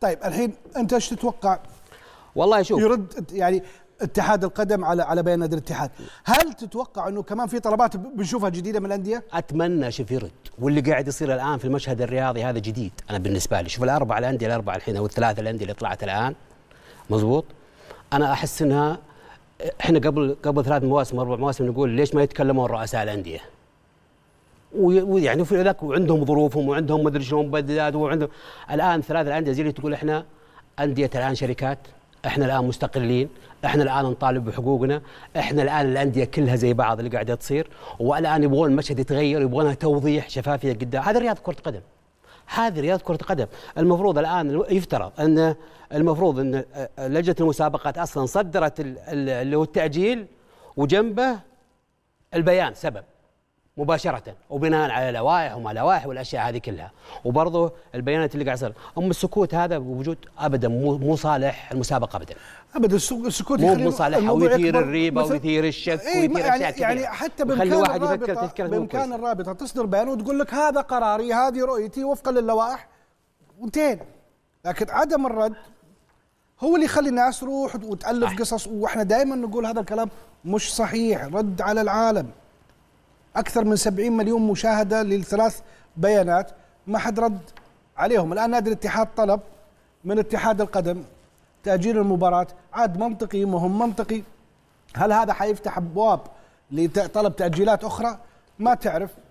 طيب الحين انت ايش تتوقع والله شوف يرد يعني اتحاد القدم على على بيان نادي الاتحاد هل تتوقع انه كمان في طلبات بنشوفها جديده من الانديه اتمنى شوف يرد واللي قاعد يصير الان في المشهد الرياضي هذا جديد انا بالنسبه لي شوف الاربع الانديه الاربعه الحين او الثلاثه الانديه اللي طلعت الان مزبوط انا احس انها احنا قبل قبل ثلاث مواسم اربع مواسم نقول ليش ما يتكلمون رؤساء الانديه ويعني في ذاك وعندهم ظروفهم وعندهم مدري شلون مبددات وعندهم الان ثلاث الانديه زي اللي تقول احنا انديه الان شركات احنا الان مستقلين احنا الان نطالب بحقوقنا احنا الان الانديه كلها زي بعض اللي قاعده تصير والان يبغون المشهد يتغير يبغونها توضيح شفافيه قدام هذا رياض كره قدم هذه رياضه كره قدم المفروض الان يفترض ان المفروض ان لجنه المسابقات اصلا صدرت اللي هو التاجيل وجنبه البيان سبب مباشره وبناء على لوائح وما لوائح والاشياء هذه كلها وبرضه البيانات اللي قاعد يصير اما السكوت هذا بوجود ابدا مو مو صالح المسابقه ابدا ابدا السكوت مو مو ويثير الريبه ويثير الشك ايه ويثير يعني, يعني حتى بامكان واحد يفكر بامكان الرابطه تصدر بيان وتقول لك هذا قراري هذه رؤيتي وفقا للوائح وانتهينا لكن عدم الرد هو اللي يخلي الناس تروح وتالف قصص واحنا دائما نقول هذا الكلام مش صحيح رد على العالم اكثر من 70 مليون مشاهده للثلاث بيانات ما حد رد عليهم الان نادي الاتحاد طلب من اتحاد القدم تاجيل المباراه عاد منطقي مهم منطقي هل هذا حيفتح ابواب لطلب تاجيلات اخرى ما تعرف